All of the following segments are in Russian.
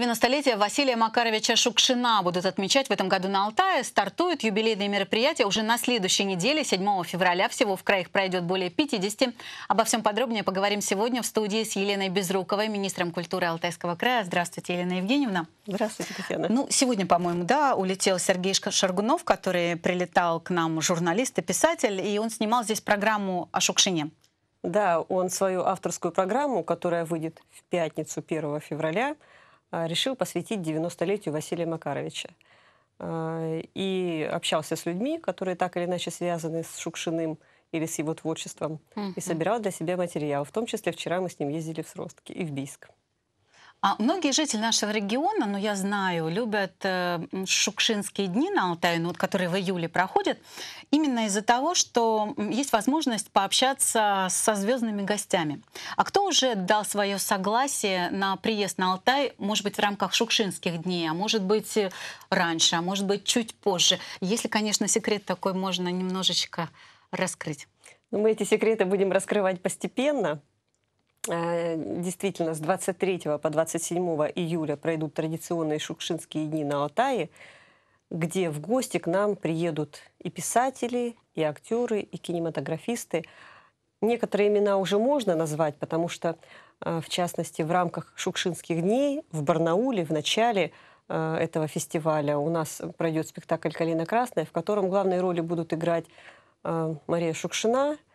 90-летие Василия Макаровича Шукшина будут отмечать в этом году на Алтае. Стартуют юбилейные мероприятия уже на следующей неделе, 7 февраля. Всего в краях пройдет более 50. Обо всем подробнее поговорим сегодня в студии с Еленой Безруковой, министром культуры Алтайского края. Здравствуйте, Елена Евгеньевна. Здравствуйте, Татьяна. Ну, сегодня, по-моему, да, улетел Сергей Шаргунов, который прилетал к нам журналист и писатель, и он снимал здесь программу о Шукшине. Да, он свою авторскую программу, которая выйдет в пятницу 1 февраля, а, решил посвятить 90-летию Василия Макаровича. А, и общался с людьми, которые так или иначе связаны с Шукшиным или с его творчеством, mm-hmm. и собирал для себя материал. В том числе вчера мы с ним ездили в Сростки и в Бийск. А многие жители нашего региона, ну я знаю, любят э, шукшинские дни на Алтае, ну, вот, которые в июле проходят, именно из-за того, что есть возможность пообщаться со звездными гостями. А кто уже дал свое согласие на приезд на Алтай, может быть, в рамках шукшинских дней, а может быть, э, раньше, а может быть, чуть позже? Если, конечно, секрет такой можно немножечко раскрыть. Ну мы эти секреты будем раскрывать постепенно. Э, действительно с 23 по 27 июля пройдут традиционные шукшинские дни на Алтае, где в гости к нам приедут и писатели, и актеры, и кинематографисты. Некоторые имена уже можно назвать, потому что, э, в частности, в рамках Шукшинских дней в Барнауле в начале э, этого фестиваля у нас пройдет спектакль «Калина красная», в котором главные роли будут играть Мария Шукшина –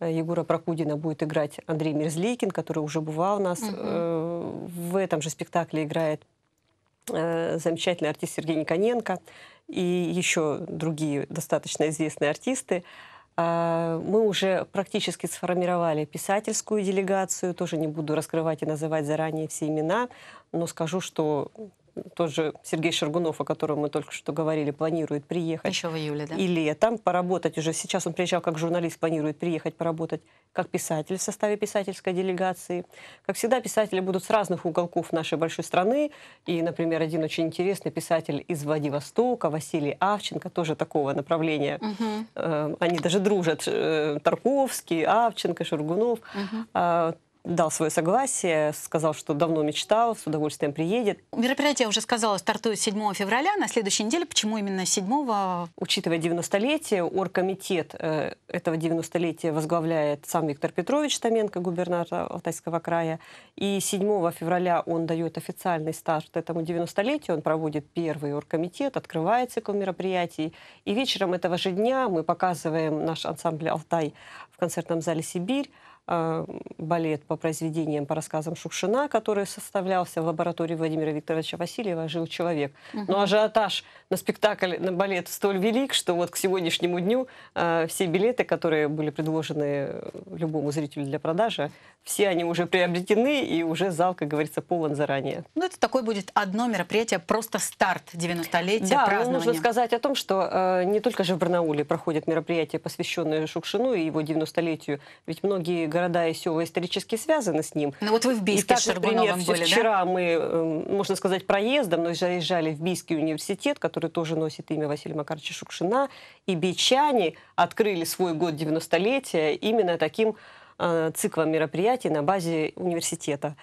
Э, Егора Прокудина будет играть Андрей Мерзликин, который уже бывал у нас. Угу. В этом же спектакле играет э, замечательный артист Сергей Никоненко и еще другие достаточно известные артисты. А, мы уже практически сформировали писательскую делегацию, тоже не буду раскрывать и называть заранее все имена, но скажу, что тоже Сергей Шаргунов, о котором мы только что говорили, планирует приехать. Еще в июле, да? И летом поработать уже. Сейчас он приезжал как журналист, планирует приехать поработать как писатель в составе писательской делегации. Как всегда, писатели будут с разных уголков нашей большой страны. И, например, один очень интересный писатель из Владивостока, Василий Авченко, тоже такого направления. Угу. Они даже дружат. Э, Тарковский, Авченко, Шаргунов. Угу дал свое согласие, сказал, что давно мечтал, с удовольствием приедет. Мероприятие, я уже сказала, стартует 7 февраля, на следующей неделе. Почему именно 7? Учитывая 90-летие, оргкомитет э, этого 90-летия возглавляет сам Виктор Петрович Томенко, губернатор Алтайского края. И 7 февраля он дает официальный старт этому 90-летию, он проводит первый оргкомитет, открывает цикл мероприятий. И вечером этого же дня мы показываем наш ансамбль «Алтай» в концертном зале «Сибирь». А, балет по произведениям, по рассказам Шукшина, который составлялся в лаборатории Владимира Викторовича Васильева «Жил человек». Угу. Ну, но а ажиотаж на спектакль, на балет столь велик, что вот к сегодняшнему дню э, все билеты, которые были предложены э, любому зрителю для продажи, все они уже приобретены и уже зал, как говорится, полон заранее. Ну это такое будет одно мероприятие, просто старт 90-летия да, празднования. нужно сказать о том, что э, не только же в Барнауле проходят мероприятия, посвященные Шукшину и его 90-летию, ведь многие города и села исторически связаны с ним. Ну вот вы в Бийске и так, с например, были, вчера мы, эм, можно сказать, проездом, но заезжали в Бийский университет, который тоже носит имя Василия Макаровича Шукшина, и бийчане открыли свой год 90-летия именно таким э, циклом мероприятий на базе университета.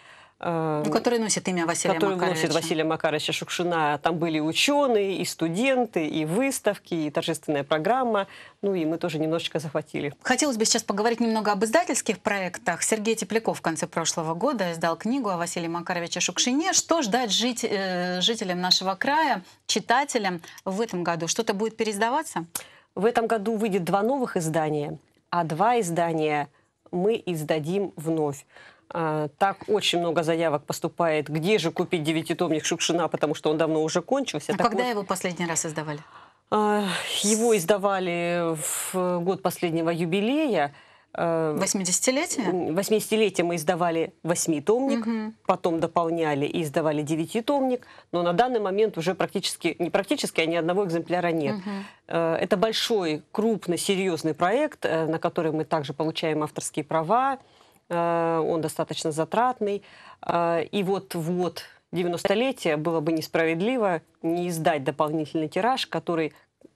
Э, ну, который носит имя Василия который Макаровича. носит Василия Макаровича Шукшина. Там были ученые, и студенты, и выставки, и торжественная программа. Ну и мы тоже немножечко захватили. Хотелось бы сейчас поговорить немного об издательских проектах. Сергей Тепляков в конце прошлого года издал книгу о Василии Макаровиче Шукшине. Что ждать жить, э, жителям нашего края, читателям в этом году? Что-то будет переиздаваться? В этом году выйдет два новых издания, а два издания мы издадим вновь. А, так очень много заявок поступает. Где же купить девятитомник Шукшина, потому что он давно уже кончился. А так когда вот... его последний раз издавали? А, его издавали в год последнего юбилея. 80-летие? А, 80-летие мы издавали восьмитомник, угу. потом дополняли и издавали девятитомник, но на данный момент уже практически, не практически, а ни одного экземпляра нет. Угу. Это большой, крупный, серьезный проект, э, на который мы также получаем авторские права. Э, он достаточно затратный. Э, и вот-вот 90-летие было бы несправедливо не издать дополнительный тираж, который,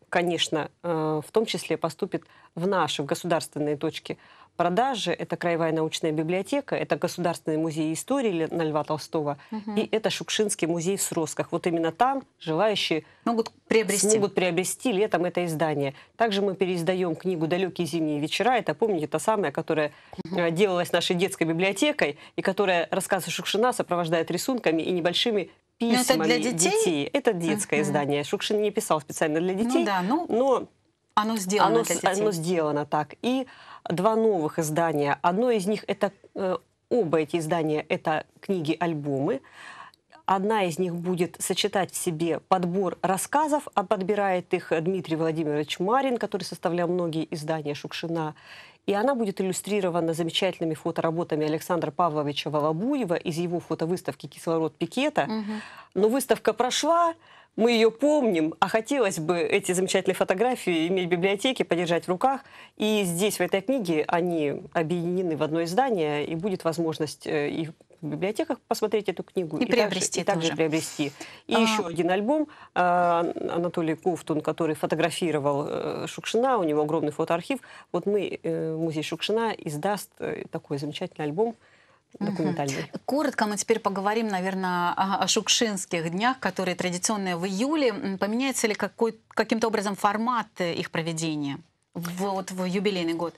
конечно, э, в том числе поступит в наши, в государственные точки продажи, это Краевая научная библиотека, это Государственный музей истории на Льва Толстого, угу. и это Шукшинский музей в Сросках. Вот именно там желающие могут приобрести. Могут приобрести летом это издание. Также мы переиздаем книгу «Далекие зимние вечера». Это, помните, та самая, которая угу. делалась нашей детской библиотекой, и которая рассказы Шукшина сопровождает рисунками и небольшими письмами это для детей? детей. Это детское uh издание. Шукшин не писал специально для ну детей. Ну да, ну... Но оно сделано оно, для детей. Оно сделано так. И два новых издания. Одно из них это э, оба эти издания это книги-альбомы. Одна из них будет сочетать в себе подбор рассказов, а подбирает их Дмитрий Владимирович Марин, который составлял многие издания Шукшина. И она будет иллюстрирована замечательными фотоработами Александра Павловича Волобуева из его фотовыставки «Кислород Пикета». Угу. Но выставка прошла, мы ее помним, а хотелось бы эти замечательные фотографии иметь в библиотеке, подержать в руках. И здесь, в этой книге, они объединены в одно издание, и будет возможность э, и в библиотеках посмотреть эту книгу. И, и приобрести также, И также приобрести. И а... еще один альбом э, Анатолий Кофтун, который фотографировал э, Шукшина, у него огромный фотоархив. Вот мы, музей Шукшина, издаст такой замечательный альбом документальный. Угу. Коротко мы теперь поговорим, наверное, о, шукшинских днях, которые традиционные в июле. Поменяется ли какой, каким-то образом формат э, их проведения в, вот, в юбилейный год?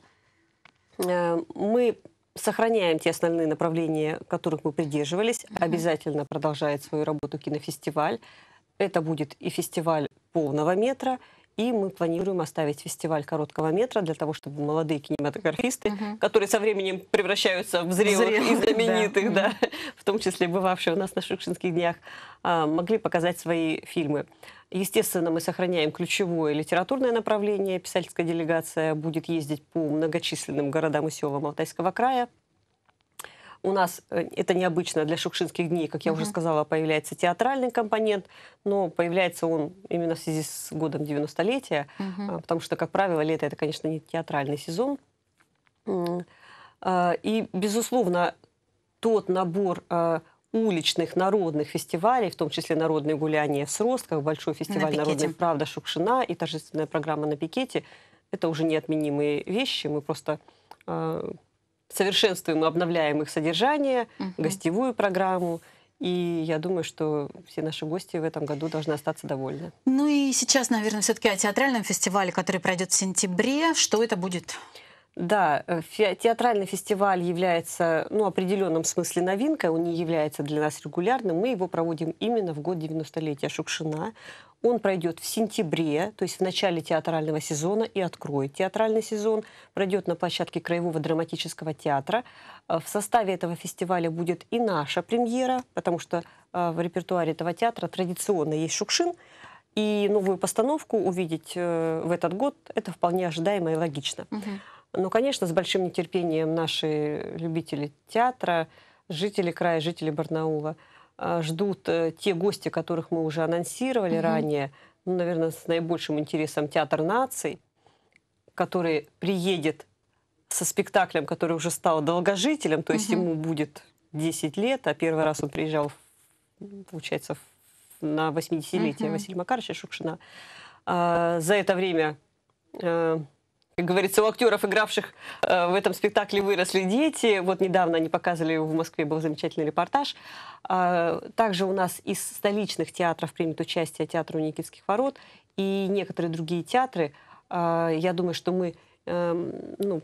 Э, мы сохраняем те основные направления, которых мы придерживались. Угу. Обязательно продолжает свою работу кинофестиваль. Это будет и фестиваль полного метра, и мы планируем оставить фестиваль короткого метра для того, чтобы молодые кинематографисты, угу. которые со временем превращаются в зрелых, зрелых и знаменитых, да. Да, в том числе бывавшие у нас на Шукшинских днях, а, могли показать свои фильмы. Естественно, мы сохраняем ключевое литературное направление. Писательская делегация будет ездить по многочисленным городам и селам Алтайского края. У нас э, это необычно для шукшинских дней, как я угу. уже сказала, появляется театральный компонент, но появляется он именно в связи с годом 90-летия, угу. А, потому что, как правило, лето это, конечно, не театральный сезон. А, и, безусловно, тот набор а, уличных народных фестивалей, в том числе народные гуляния в Сростках, большой фестиваль на народных «Правда Шукшина» и торжественная программа на пикете, это уже неотменимые вещи. Мы просто совершенствуем и обновляем их содержание, угу. гостевую программу. И я думаю, что все наши гости в этом году должны остаться довольны. Ну и сейчас, наверное, все-таки о театральном фестивале, который пройдет в сентябре. Что это будет? Да, э, театральный фестиваль является, ну, в определенном смысле новинкой, он не является для нас регулярным. Мы его проводим именно в год 90-летия Шукшина. Он пройдет в сентябре, то есть в начале театрального сезона и откроет театральный сезон. Пройдет на площадке Краевого драматического театра. Э, в составе этого фестиваля будет и наша премьера, потому что э, в репертуаре этого театра традиционно есть Шукшин. И новую постановку увидеть э, в этот год – это вполне ожидаемо и логично. Но, конечно, с большим нетерпением наши любители театра, жители края, жители Барнаула – а, ждут э, те гости, которых мы уже анонсировали mm-hmm. ранее. Ну, наверное, с наибольшим интересом театр наций, который приедет со спектаклем, который уже стал долгожителем, то есть mm-hmm. ему будет 10 лет, а первый раз он приезжал, получается, на 80-летие mm-hmm. Василия Макаровича Шукшина. А, за это время э, как говорится, у актеров, игравших э, в этом спектакле, выросли дети. Вот недавно они показывали в Москве, был замечательный репортаж. Э, также у нас из столичных театров примет участие театр у Никитских ворот и некоторые другие театры. Э, я думаю, что мы э, ну,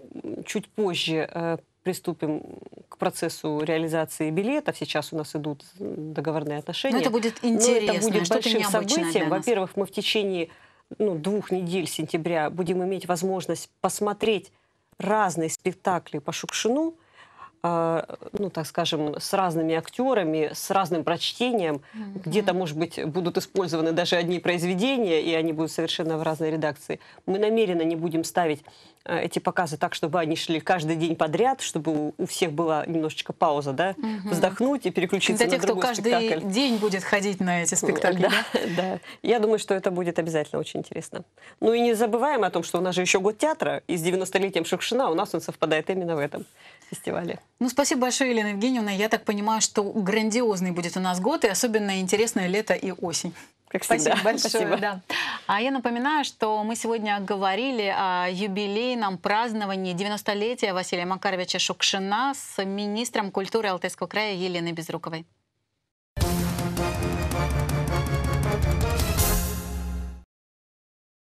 чуть позже э, приступим к процессу реализации билетов. Сейчас у нас идут договорные отношения. Но это будет интересно, Но это будет большим событием. Во-первых, мы в течение ну, двух недель сентября будем иметь возможность посмотреть разные спектакли по Шукшину, а, ну, так скажем, с разными актерами, с разным прочтением. Mm-hmm. Где-то, может быть, будут использованы даже одни произведения, и они будут совершенно в разной редакции. Мы намеренно не будем ставить Э, эти показы так, чтобы они шли каждый день подряд, чтобы у всех была немножечко пауза, да, угу. вздохнуть и переключиться Для на другой кто каждый спектакль. день будет ходить на эти спектакли. Да, да, да. Я думаю, что это будет обязательно очень интересно. Ну и не забываем о том, что у нас же еще год театра, и с 90-летием Шукшина у нас он совпадает именно в этом фестивале. Ну, спасибо большое, Елена Евгеньевна. Я так понимаю, что грандиозный будет у нас год, и особенно интересное лето и осень. Как Спасибо большое. Спасибо. Да. А я напоминаю, что мы сегодня говорили о юбилейном праздновании 90-летия Василия Макаровича Шукшина с министром культуры Алтайского края Еленой Безруковой.